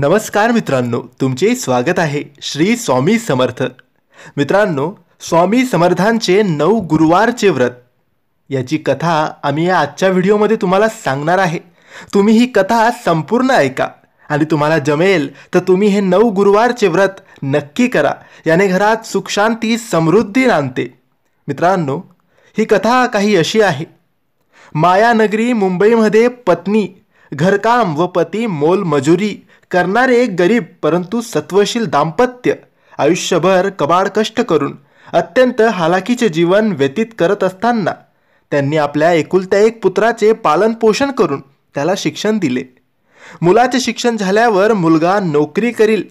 नमस्कार मित्रांनो तुमचे स्वागत आहे श्री स्वामी समर्थ मित्रांनो स्वामी समर्थांचे नऊ गुरुवारचे व्रत याची कथा आम्ही या आजच्या व्हिडिओमध्ये तुम्हाला सांगणार आहे तुम्ही ही कथा संपूर्ण ऐका आणि तुम्हाला जमेल तर तुम्ही हे नऊ गुरुवारचे व्रत नक्की करा याने घरात सुखशांती समृद्धी नांदते मित्रांनो ही कथा काही अशी आहे मायानगरी मुंबईमध्ये पत्नी घरकाम व पती मोल मजुरी करणारे एक गरीब परंतु सत्वशील दाम्पत्य आयुष्यभर कबाड कष्ट करून अत्यंत हालाकीचे जीवन व्यतीत करत असताना त्यांनी आपल्या एकुलत्या एक पुत्राचे पालनपोषण करून त्याला शिक्षण दिले मुलाचे शिक्षण झाल्यावर मुलगा नोकरी करील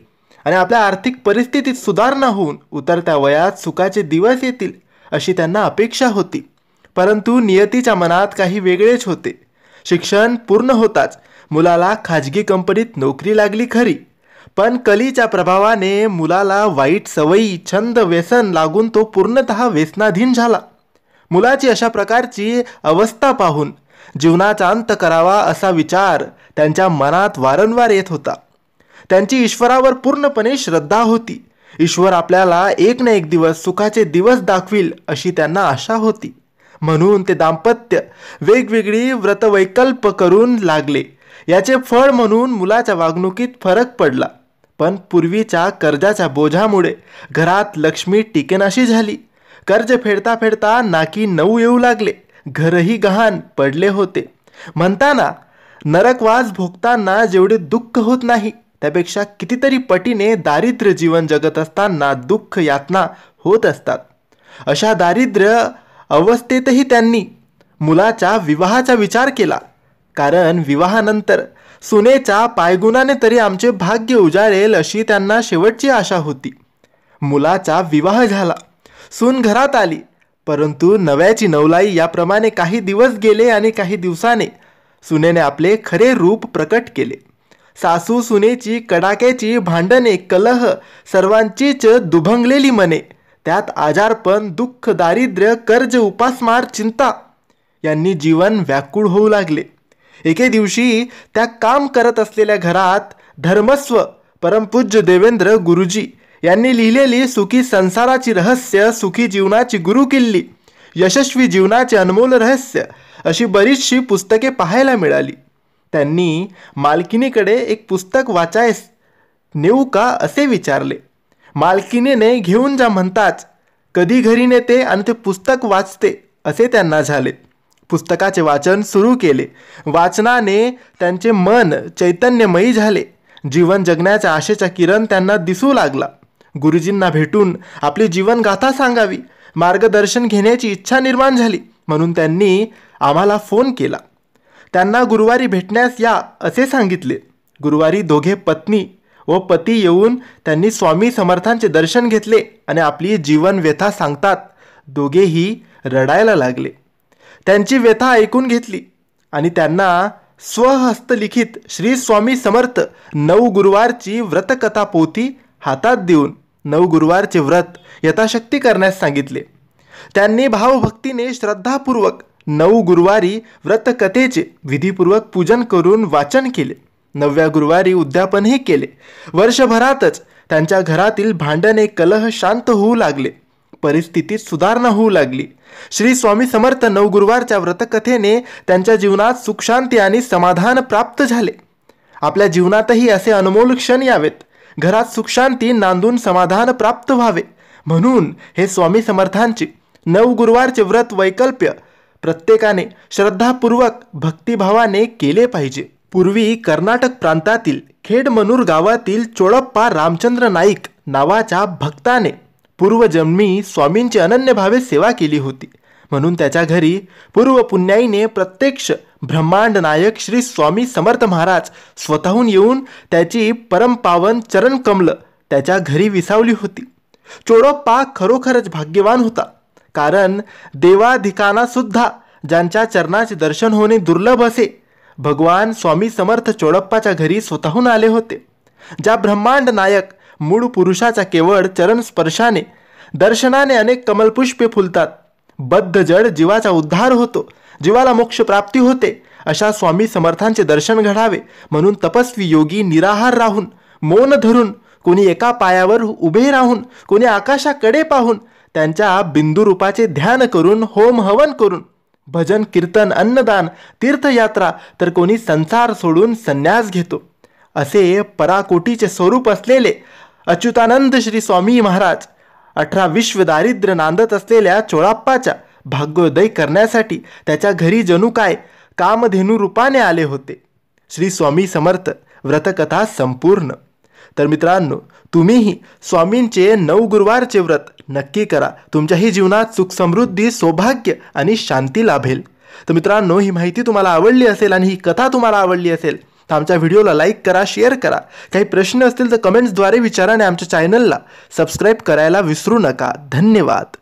आणि आपल्या आर्थिक परिस्थितीत सुधारणा होऊन उतरत्या वयात सुखाचे दिवस येतील अशी त्यांना अपेक्षा होती परंतु नियतीच्या मनात काही वेगळेच होते शिक्षण पूर्ण होताच मुलाला खाजगी कंपनीत नोकरी लागली खरी पण कलीच्या प्रभावाने मुलाला वाईट सवयी छंद व्यसन लागून तो पूर्णतः व्यसनाधीन झाला मुलाची अशा प्रकारची अवस्था पाहून जीवनाचा अंत करावा असा विचार त्यांच्या मनात वारंवार येत होता त्यांची ईश्वरावर पूर्णपणे श्रद्धा होती ईश्वर आपल्याला एक ना एक दिवस सुखाचे दिवस दाखवील अशी त्यांना आशा होती म्हणून ते दाम्पत्य वेगवेगळी व्रतवैकल्प करून लागले याचे फळ म्हणून मुलाच्या वागणुकीत फरक पडला पण पूर्वीच्या कर्जाच्या बोझामुळे घरात लक्ष्मी टिकेनाशी झाली कर्ज फेडता फेडता नाकी नऊ येऊ लागले घरही गहाण पडले होते म्हणताना नरकवास भोगताना जेवढे दुःख होत नाही त्यापेक्षा कितीतरी पटीने दारिद्र्य जीवन जगत असताना दुःख यातना होत असतात अशा दारिद्र्य अवस्थेतही त्यांनी मुलाच्या विवाहाचा विचार केला कारण विवाहानंतर सुनेच्या पायगुणाने तरी आमचे भाग्य उजाळेल अशी त्यांना शेवटची आशा होती मुलाचा विवाह झाला सुन घरात आली परंतु नव्याची नवलाई याप्रमाणे काही दिवस गेले आणि काही दिवसाने सुनेने आपले खरे रूप प्रकट केले सासू सुनेची कडाक्याची भांडणे कलह सर्वांचीच दुभंगलेली मने त्यात आजारपण दुःख दारिद्र्य कर्ज उपासमार चिंता यांनी जीवन व्याकुळ होऊ लागले एके दिवशी त्या काम करत असलेल्या घरात धर्मस्व परमपूज्य देवेंद्र गुरुजी यांनी लिहिलेली सुखी संसाराची रहस्य सुखी जीवनाची गुरुकिल्ली यशस्वी जीवनाचे अनमोल रहस्य अशी बरीचशी पुस्तके पाहायला मिळाली त्यांनी मालकिनीकडे एक पुस्तक वाचायस नेऊ का असे विचारले मालकिनीने घेऊन जा म्हणताच कधी घरी नेते आणि ते पुस्तक वाचते असे त्यांना झाले पुस्तकाचे वाचन सुरू केले वाचनाने त्यांचे मन चैतन्यमयी झाले जीवन जगण्याच्या आशेचा किरण त्यांना दिसू लागला गुरुजींना भेटून आपली जीवनगाथा सांगावी मार्गदर्शन घेण्याची इच्छा निर्माण झाली म्हणून त्यांनी आम्हाला फोन केला त्यांना गुरुवारी भेटण्यास या असे सांगितले गुरुवारी दोघे पत्नी व पती येऊन त्यांनी स्वामी समर्थांचे दर्शन घेतले आणि आपली जीवन व्यथा सांगतात दोघेही रडायला लागले त्यांची व्यथा ऐकून घेतली आणि त्यांना स्वहस्तलिखित श्री स्वामी समर्थ नऊ गुरुवारची व्रतकथा पोथी हातात देऊन नऊ गुरुवारचे व्रत यथाशक्ती करण्यास सांगितले त्यांनी भावभक्तीने श्रद्धापूर्वक नऊ गुरुवारी व्रतकथेचे विधीपूर्वक पूजन करून वाचन केले नवव्या गुरुवारी उद्यापनही केले वर्षभरातच त्यांच्या घरातील भांडणे कलह शांत होऊ लागले परिस्थितीत सुधारणा होऊ लागली श्री स्वामी समर्थ नवगुरुवारच्या व्रतकथेने त्यांच्या जीवनात सुखशांती आणि समाधान प्राप्त झाले आपल्या जीवनातही असे अनमोल क्षण यावेत घरात सुखशांती नांदून समाधान प्राप्त व्हावे म्हणून हे स्वामी समर्थांचे नवगुरुवारचे व्रत वैकल्प्य प्रत्येकाने श्रद्धापूर्वक भक्तिभावाने केले पाहिजे पूर्वी कर्नाटक प्रांतातील खेडमनूर गावातील चोळप्पा रामचंद्र नाईक नावाच्या भक्ताने पूर्वजन्मी स्वामींची अनन्य भावे सेवा केली होती म्हणून त्याच्या घरी पुण्याईने प्रत्यक्ष ब्रह्मांड नायक श्री स्वामी समर्थ महाराज स्वतःहून येऊन त्याची परमपावन चरण कमल त्याच्या घरी विसावली होती चोडोप्पा खरोखरच भाग्यवान होता कारण देवाधिकानासुद्धा ज्यांच्या चरणाचे दर्शन होणे दुर्लभ असे भगवान स्वामी समर्थ चोडप्पाच्या घरी स्वतःहून आले होते ज्या ब्रह्मांड नायक मूळ पुरुषाचा केवळ चरण स्पर्शाने दर्शनाने अनेक कमलपुष्पे फुलतात बद्ध जड जीवाचा उद्धार होतो जीवाला मोक्ष प्राप्ती होते अशा स्वामी समर्थांचे दर्शन घडावे म्हणून तपस्वी योगी निराहार राहून मौन धरून कोणी एका पायावर उभे राहून कोणी आकाशाकडे पाहून त्यांच्या बिंदुरूपाचे ध्यान करून होम हवन करून भजन कीर्तन अन्नदान तीर्थयात्रा तर कोणी संसार सोडून संन्यास घेतो असे पराकोटीचे स्वरूप असलेले अच्युतानंद श्री स्वामी महाराज अठरा विश्व दारिद्र्य नांदत असलेल्या चोळाप्पाच्या भाग्योदय करण्यासाठी त्याच्या घरी जणू काय कामधेनू रूपाने आले होते श्री स्वामी समर्थ व्रतकथा संपूर्ण तर मित्रांनो तुम्हीही स्वामींचे नऊ गुरुवारचे व्रत नक्की करा तुमच्याही जीवनात सुख समृद्धी सौभाग्य आणि शांती लाभेल तर मित्रांनो ही माहिती तुम्हाला आवडली असेल आणि ही कथा तुम्हाला आवडली असेल तर आमच्या व्हिडिओला लाईक करा शेअर करा काही प्रश्न असतील तर कमेंट्सद्वारे विचारा आणि आमच्या चॅनलला सबस्क्राईब करायला विसरू नका धन्यवाद